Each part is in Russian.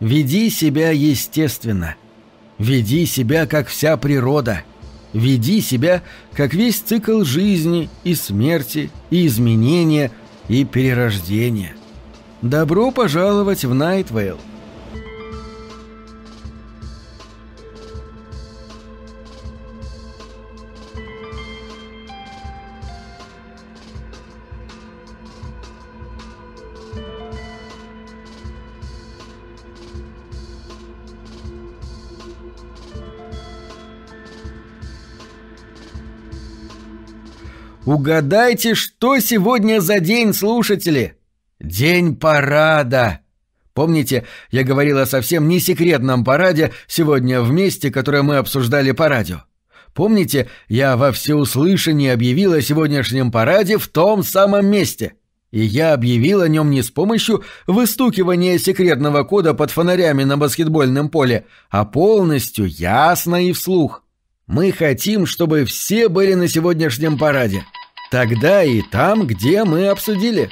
Веди себя естественно. Веди себя, как вся природа. Веди себя, как весь цикл жизни и смерти, и изменения, и перерождения. Добро пожаловать в Найтвейл. Угадайте, что сегодня за день, слушатели? День парада. Помните, я говорила о совсем не секретном параде сегодня в месте, которое мы обсуждали по радио? Помните, я во всеуслышание объявила о сегодняшнем параде в том самом месте? И я объявил о нем не с помощью выстукивания секретного кода под фонарями на баскетбольном поле, а полностью, ясно и вслух. Мы хотим, чтобы все были на сегодняшнем параде. Тогда и там, где мы обсудили.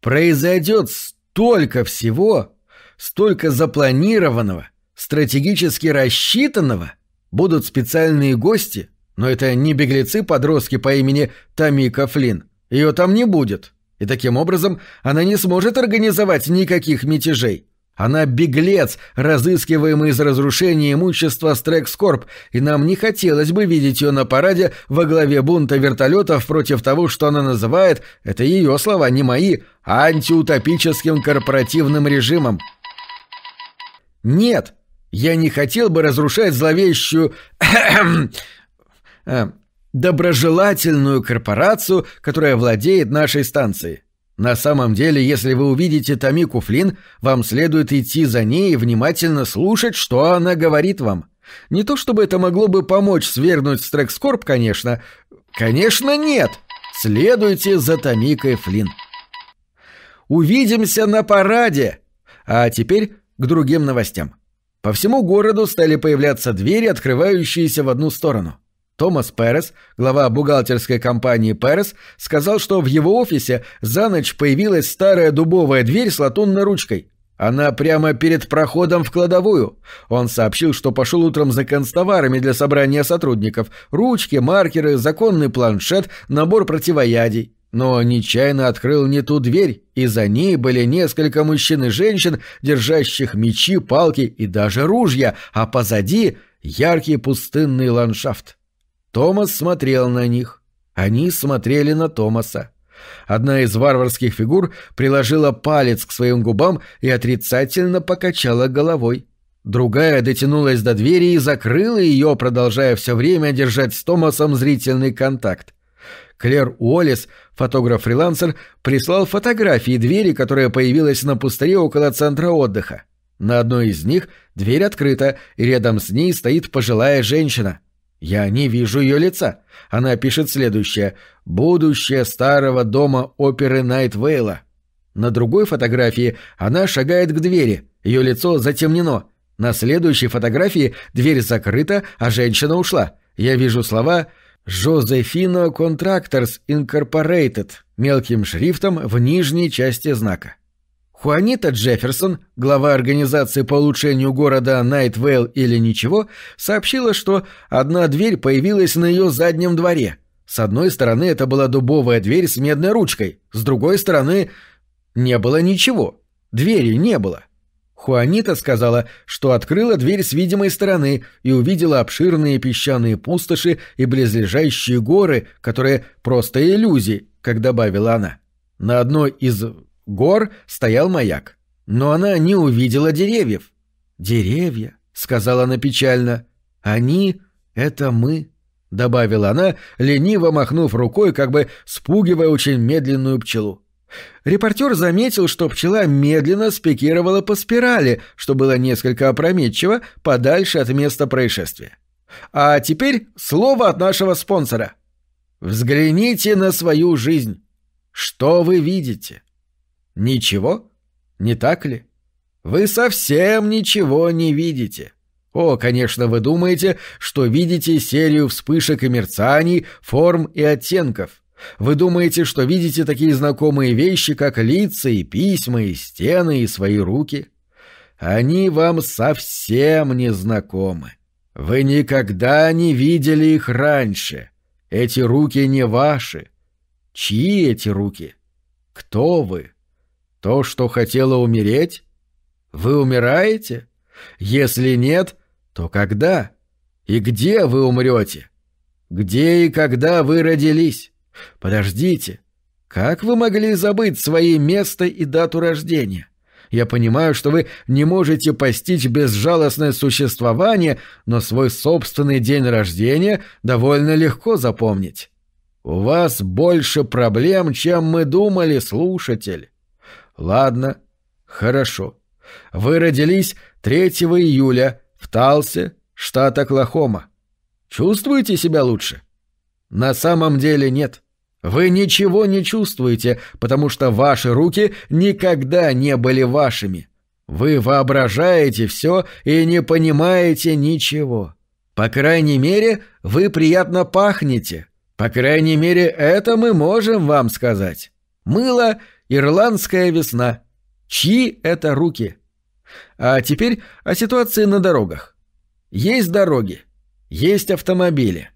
Произойдет столько всего, столько запланированного, стратегически рассчитанного. Будут специальные гости, но это не беглецы-подростки по имени Тамика Флинн. Ее там не будет. И таким образом она не сможет организовать никаких мятежей. Она беглец, разыскиваемый из разрушения имущества Стрекскорп, и нам не хотелось бы видеть ее на параде во главе бунта вертолетов против того, что она называет, это ее слова, не мои, антиутопическим корпоративным режимом. Нет, я не хотел бы разрушать зловещую... Э, доброжелательную корпорацию, которая владеет нашей станцией. На самом деле, если вы увидите Тамику Флинн, вам следует идти за ней и внимательно слушать, что она говорит вам. Не то чтобы это могло бы помочь свергнуть Стрекскорб, конечно. Конечно, нет! Следуйте за Тамикой Флинн. Увидимся на параде! А теперь к другим новостям. По всему городу стали появляться двери, открывающиеся в одну сторону – Томас Перес, глава бухгалтерской компании Перес, сказал, что в его офисе за ночь появилась старая дубовая дверь с латунной ручкой. Она прямо перед проходом в кладовую. Он сообщил, что пошел утром за констоварами для собрания сотрудников. Ручки, маркеры, законный планшет, набор противоядий. Но нечаянно открыл не ту дверь, и за ней были несколько мужчин и женщин, держащих мечи, палки и даже ружья, а позади яркий пустынный ландшафт. Томас смотрел на них. Они смотрели на Томаса. Одна из варварских фигур приложила палец к своим губам и отрицательно покачала головой. Другая дотянулась до двери и закрыла ее, продолжая все время держать с Томасом зрительный контакт. Клэр Уоллес, фотограф-фрилансер, прислал фотографии двери, которая появилась на пустыре около центра отдыха. На одной из них дверь открыта, и рядом с ней стоит пожилая женщина. Я не вижу ее лица. Она пишет следующее. «Будущее старого дома оперы Найтвейла». На другой фотографии она шагает к двери, ее лицо затемнено. На следующей фотографии дверь закрыта, а женщина ушла. Я вижу слова «Жозефина Contractors Инкорпорейтед" мелким шрифтом в нижней части знака. Хуанита Джефферсон, глава организации по улучшению города Найтвейл или ничего, сообщила, что одна дверь появилась на ее заднем дворе. С одной стороны это была дубовая дверь с медной ручкой, с другой стороны не было ничего. Двери не было. Хуанита сказала, что открыла дверь с видимой стороны и увидела обширные песчаные пустоши и близлежащие горы, которые просто иллюзии, как добавила она. На одной из гор стоял маяк. Но она не увидела деревьев. «Деревья», — сказала она печально. «Они — это мы», — добавила она, лениво махнув рукой, как бы спугивая очень медленную пчелу. Репортер заметил, что пчела медленно спикировала по спирали, что было несколько опрометчиво, подальше от места происшествия. А теперь слово от нашего спонсора. Взгляните на свою жизнь. Что вы видите? Ничего? Не так ли? Вы совсем ничего не видите. О, конечно, вы думаете, что видите серию вспышек и мерцаний, форм и оттенков. Вы думаете, что видите такие знакомые вещи, как лица и письма, и стены, и свои руки? Они вам совсем не знакомы. Вы никогда не видели их раньше. Эти руки не ваши. Чьи эти руки? Кто вы? — то, что хотела умереть? Вы умираете? Если нет, то когда? И где вы умрете? Где и когда вы родились? Подождите. Как вы могли забыть свои место и дату рождения? Я понимаю, что вы не можете постичь безжалостное существование, но свой собственный день рождения довольно легко запомнить. У вас больше проблем, чем мы думали, слушатель. Ладно, хорошо. Вы родились 3 июля в Талсе, штат Оклахома. Чувствуете себя лучше? На самом деле нет. Вы ничего не чувствуете, потому что ваши руки никогда не были вашими. Вы воображаете все и не понимаете ничего. По крайней мере, вы приятно пахнете. По крайней мере, это мы можем вам сказать. Мыло Ирландская весна. Чьи это руки? А теперь о ситуации на дорогах. Есть дороги, есть автомобили.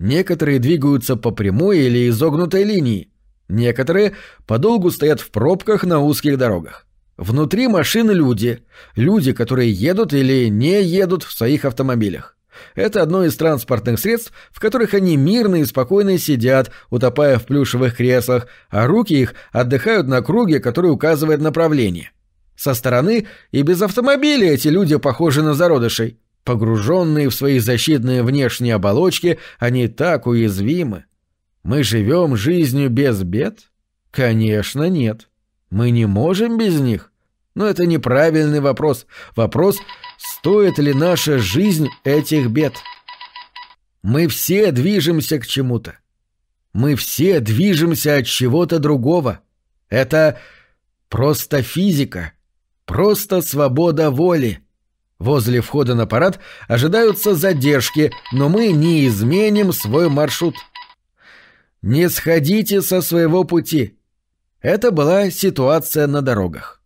Некоторые двигаются по прямой или изогнутой линии. Некоторые подолгу стоят в пробках на узких дорогах. Внутри машины люди, люди, которые едут или не едут в своих автомобилях. Это одно из транспортных средств, в которых они мирно и спокойно сидят, утопая в плюшевых креслах, а руки их отдыхают на круге, который указывает направление. Со стороны и без автомобиля эти люди похожи на зародышей. Погруженные в свои защитные внешние оболочки, они так уязвимы. Мы живем жизнью без бед? Конечно, нет. Мы не можем без них. Но это неправильный вопрос. Вопрос Стоит ли наша жизнь этих бед? Мы все движемся к чему-то. Мы все движемся от чего-то другого. Это просто физика, просто свобода воли. Возле входа на парад ожидаются задержки, но мы не изменим свой маршрут. Не сходите со своего пути. Это была ситуация на дорогах.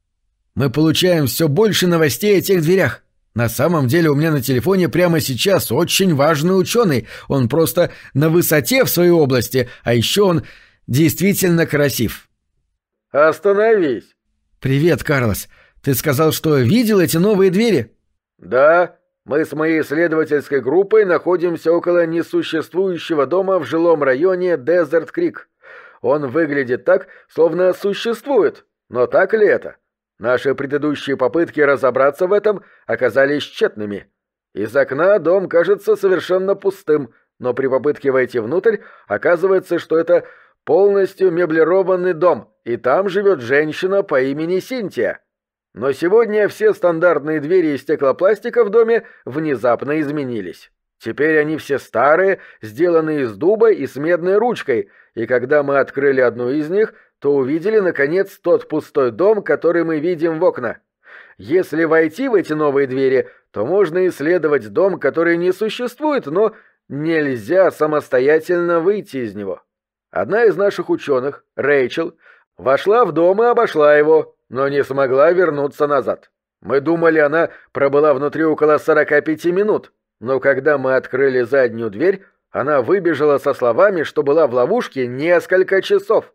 Мы получаем все больше новостей о тех дверях. На самом деле у меня на телефоне прямо сейчас очень важный ученый. Он просто на высоте в своей области, а еще он действительно красив. Остановись. Привет, Карлос. Ты сказал, что видел эти новые двери? Да. Мы с моей исследовательской группой находимся около несуществующего дома в жилом районе Дезерт Крик. Он выглядит так, словно существует. Но так ли это? Наши предыдущие попытки разобраться в этом оказались тщетными. Из окна дом кажется совершенно пустым, но при попытке войти внутрь оказывается, что это полностью меблированный дом, и там живет женщина по имени Синтия. Но сегодня все стандартные двери из стеклопластика в доме внезапно изменились. Теперь они все старые, сделанные из дуба и с медной ручкой, и когда мы открыли одну из них, то увидели, наконец, тот пустой дом, который мы видим в окна. Если войти в эти новые двери, то можно исследовать дом, который не существует, но нельзя самостоятельно выйти из него. Одна из наших ученых, Рэйчел, вошла в дом и обошла его, но не смогла вернуться назад. Мы думали, она пробыла внутри около 45 минут, но когда мы открыли заднюю дверь, она выбежала со словами, что была в ловушке несколько часов.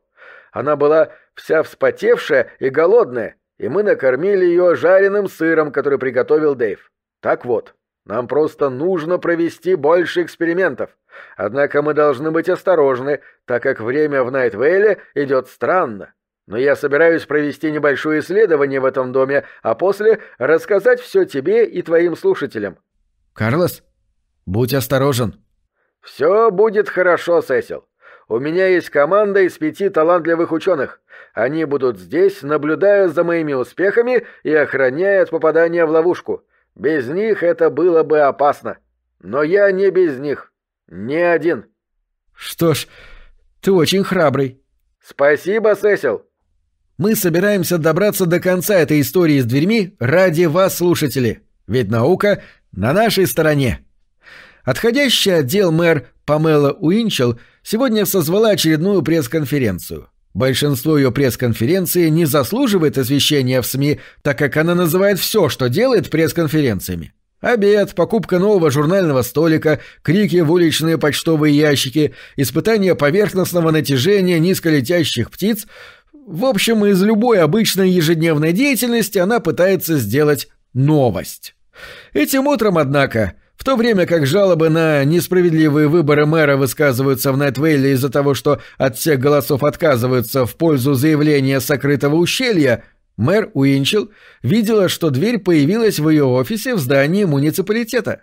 Она была вся вспотевшая и голодная, и мы накормили ее жареным сыром, который приготовил Дэйв. Так вот, нам просто нужно провести больше экспериментов. Однако мы должны быть осторожны, так как время в Найтвейле идет странно. Но я собираюсь провести небольшое исследование в этом доме, а после рассказать все тебе и твоим слушателям. Карлос, будь осторожен. Все будет хорошо, Сесил. У меня есть команда из пяти талантливых ученых. Они будут здесь, наблюдая за моими успехами и охраняя от попадания в ловушку. Без них это было бы опасно. Но я не без них. Не один. Что ж, ты очень храбрый. Спасибо, Сесил. Мы собираемся добраться до конца этой истории с дверьми ради вас, слушатели. Ведь наука на нашей стороне. Отходящий отдел мэр Памела Уинчелл сегодня созвала очередную пресс-конференцию. Большинство ее пресс-конференций не заслуживает освещения в СМИ, так как она называет все, что делает пресс-конференциями. Обед, покупка нового журнального столика, крики в уличные почтовые ящики, испытание поверхностного натяжения низколетящих птиц. В общем, из любой обычной ежедневной деятельности она пытается сделать новость. Этим утром, однако, в то время как жалобы на несправедливые выборы мэра высказываются в Найтвейле из-за того, что от всех голосов отказываются в пользу заявления сокрытого ущелья, мэр Уинчел видела, что дверь появилась в ее офисе в здании муниципалитета.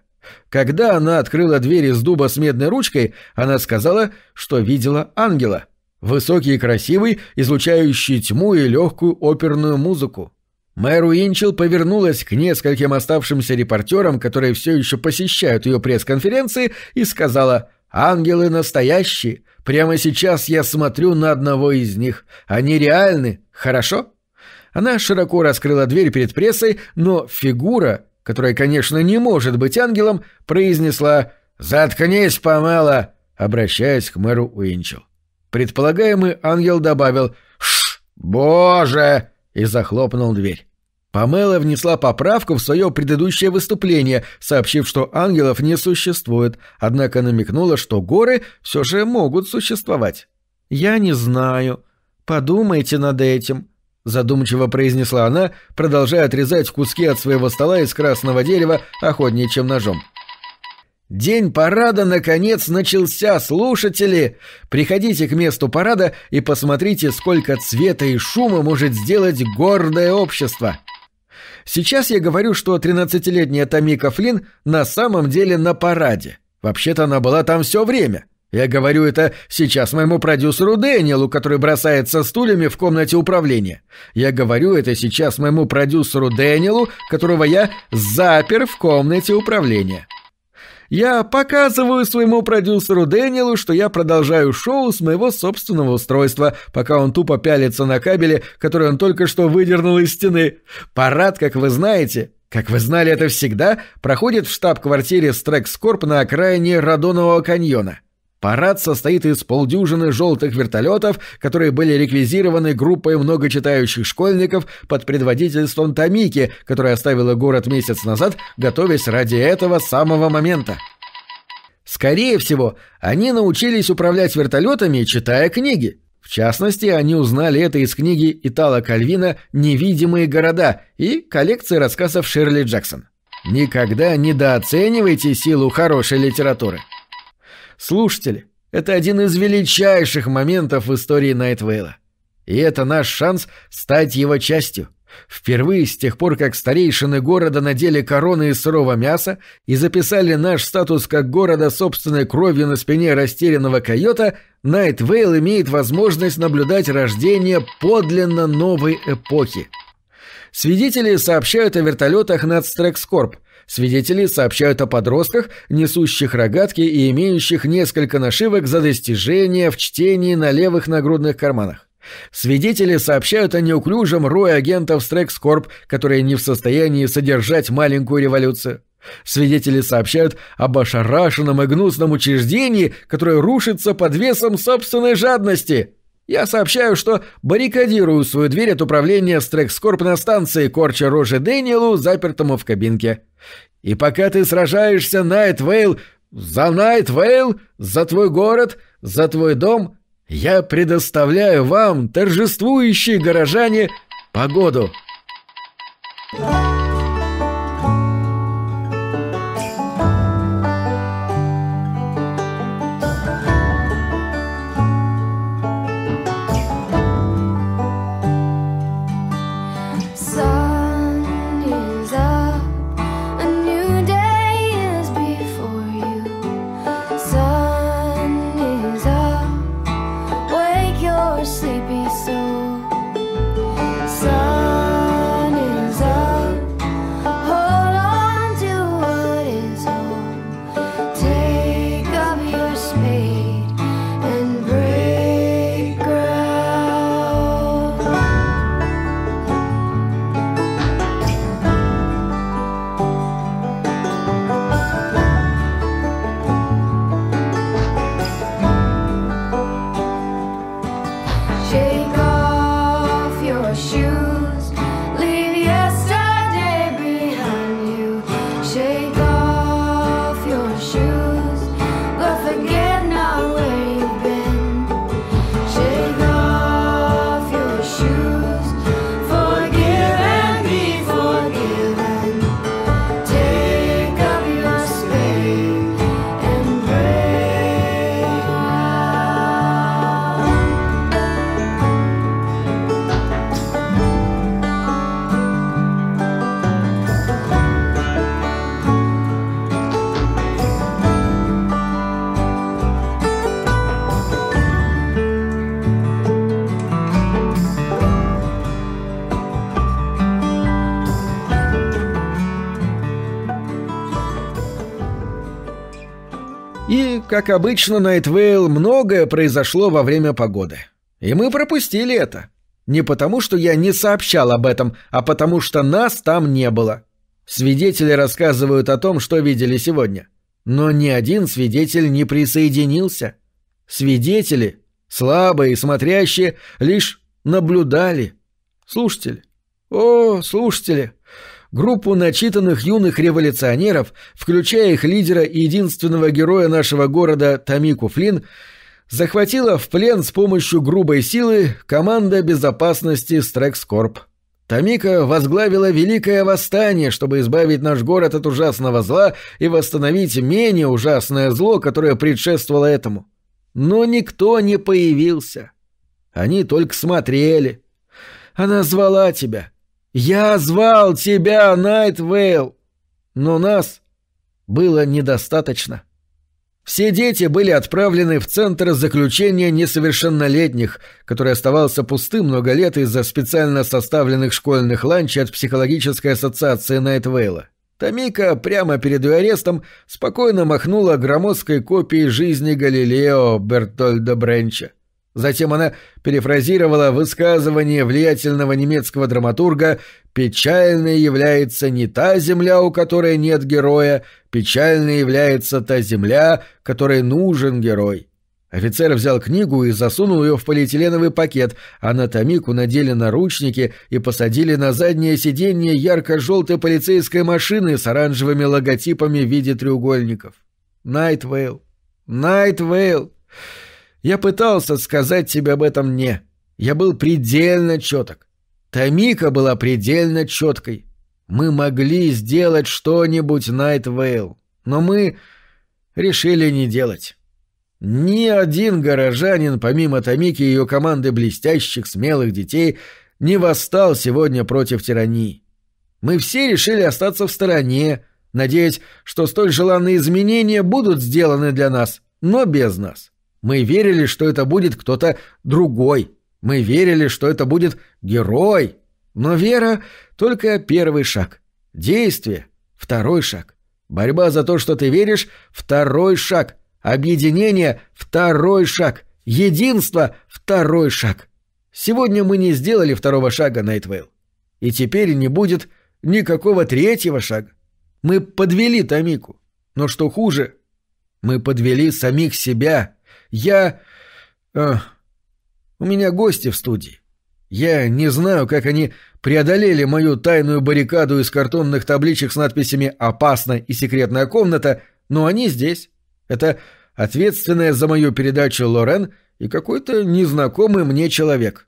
Когда она открыла дверь из дуба с медной ручкой, она сказала, что видела ангела. Высокий и красивый, излучающий тьму и легкую оперную музыку. Мэр Уинчел повернулась к нескольким оставшимся репортерам, которые все еще посещают ее пресс-конференции, и сказала «Ангелы настоящие. Прямо сейчас я смотрю на одного из них. Они реальны. Хорошо?» Она широко раскрыла дверь перед прессой, но фигура, которая, конечно, не может быть ангелом, произнесла «Заткнись, помало», обращаясь к мэру Уинчел. Предполагаемый ангел добавил «Ш! Боже!» и захлопнул дверь. Памела внесла поправку в свое предыдущее выступление, сообщив, что ангелов не существует, однако намекнула, что горы все же могут существовать. «Я не знаю. Подумайте над этим», — задумчиво произнесла она, продолжая отрезать куски от своего стола из красного дерева охотничьим ножом. — День парада наконец начался, слушатели! Приходите к месту парада и посмотрите, сколько цвета и шума может сделать гордое общество. Сейчас я говорю, что 13-летняя Томика Флинн на самом деле на параде. Вообще-то она была там все время. Я говорю это сейчас моему продюсеру Дэниелу, который бросается стульями в комнате управления. Я говорю это сейчас моему продюсеру Дэниелу, которого я запер в комнате управления. Я показываю своему продюсеру Дэниелу, что я продолжаю шоу с моего собственного устройства, пока он тупо пялится на кабеле, который он только что выдернул из стены. Парад, как вы знаете, как вы знали это всегда, проходит в штаб-квартире Корп на окраине Радонового каньона. Парад состоит из полдюжины желтых вертолетов, которые были реквизированы группой многочитающих школьников под предводительством Томики, которая оставила город месяц назад, готовясь ради этого самого момента. Скорее всего, они научились управлять вертолетами, читая книги. В частности, они узнали это из книги Итала Кальвина «Невидимые города» и коллекции рассказов Ширли Джексон. Никогда недооценивайте силу хорошей литературы. Слушатели, это один из величайших моментов в истории Найтвейла. И это наш шанс стать его частью. Впервые с тех пор, как старейшины города надели короны из сырого мяса и записали наш статус как города собственной кровью на спине растерянного койота, Найтвейл имеет возможность наблюдать рождение подлинно новой эпохи. Свидетели сообщают о вертолетах над Стрекскорп – Свидетели сообщают о подростках, несущих рогатки и имеющих несколько нашивок за достижения в чтении на левых нагрудных карманах. Свидетели сообщают о неуклюжем рое агентов Стрекскорп, которые не в состоянии содержать маленькую революцию. Свидетели сообщают об ошарашенном и гнусном учреждении, которое рушится под весом собственной жадности. Я сообщаю, что баррикадирую свою дверь от управления Стрекскорп на станции, корча рожи Дэниелу, запертому в кабинке. И пока ты сражаешься, Найтвейл, за Найтвейл, за твой город, за твой дом, я предоставляю вам, торжествующие горожане, погоду. Thank И, как обычно, Найтвейл многое произошло во время погоды. И мы пропустили это. Не потому, что я не сообщал об этом, а потому, что нас там не было. Свидетели рассказывают о том, что видели сегодня. Но ни один свидетель не присоединился. Свидетели, слабые и смотрящие, лишь наблюдали. Слушатели. О, слушатели! группу начитанных юных революционеров, включая их лидера и единственного героя нашего города Томику Флинн, захватила в плен с помощью грубой силы команда безопасности Стрекскорп. Томика возглавила великое восстание, чтобы избавить наш город от ужасного зла и восстановить менее ужасное зло, которое предшествовало этому. Но никто не появился. Они только смотрели. Она звала тебя. «Я звал тебя, Найтвейл, но нас было недостаточно». Все дети были отправлены в Центр заключения несовершеннолетних, который оставался пустым много лет из-за специально составленных школьных ланчей от психологической ассоциации Найтвейла. Томика прямо перед арестом спокойно махнула громоздкой копией жизни Галилео Бертольда Бренча. Затем она перефразировала высказывание влиятельного немецкого драматурга «Печальной является не та земля, у которой нет героя, печальной является та земля, которой нужен герой». Офицер взял книгу и засунул ее в полиэтиленовый пакет, Анатомику надели наручники и посадили на заднее сиденье ярко-желтой полицейской машины с оранжевыми логотипами в виде треугольников. Найтвейл. Найтвейл. Найтвейл. Я пытался сказать тебе об этом «не». Я был предельно четок. Томика была предельно четкой. Мы могли сделать что-нибудь, Найт Вейл, но мы решили не делать. Ни один горожанин, помимо Томики и ее команды блестящих, смелых детей, не восстал сегодня против тирании. Мы все решили остаться в стороне, надеясь, что столь желанные изменения будут сделаны для нас, но без нас. Мы верили, что это будет кто-то другой. Мы верили, что это будет герой. Но вера — только первый шаг. Действие — второй шаг. Борьба за то, что ты веришь — второй шаг. Объединение — второй шаг. Единство — второй шаг. Сегодня мы не сделали второго шага, Найтвейл. И теперь не будет никакого третьего шага. Мы подвели Томику. Но что хуже, мы подвели самих себя — я... Э, у меня гости в студии. Я не знаю, как они преодолели мою тайную баррикаду из картонных табличек с надписями «Опасно» и «Секретная комната», но они здесь. Это ответственная за мою передачу Лорен и какой-то незнакомый мне человек.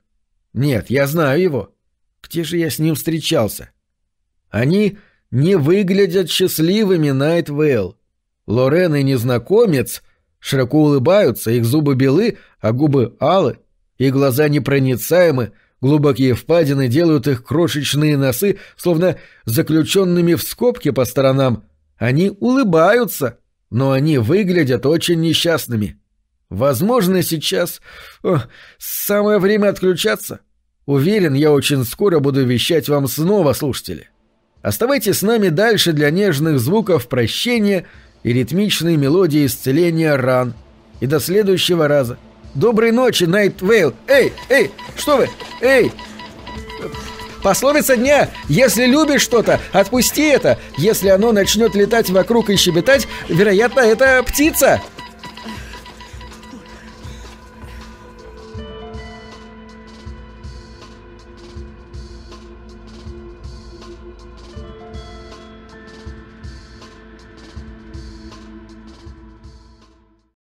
Нет, я знаю его. Где же я с ним встречался? Они не выглядят счастливыми, Найт Вейл. Лорен и незнакомец — широко улыбаются, их зубы белы, а губы алы, и глаза непроницаемы, глубокие впадины делают их крошечные носы, словно заключенными в скобки по сторонам. Они улыбаются, но они выглядят очень несчастными. Возможно, сейчас о, самое время отключаться. Уверен, я очень скоро буду вещать вам снова, слушатели. Оставайтесь с нами дальше для нежных звуков прощения — и ритмичные мелодии исцеления ран. И до следующего раза. «Доброй ночи, Найт Вейл! Эй, эй, что вы? Эй!» Пословица дня «Если любишь что-то, отпусти это! Если оно начнет летать вокруг и щебетать, вероятно, это птица!»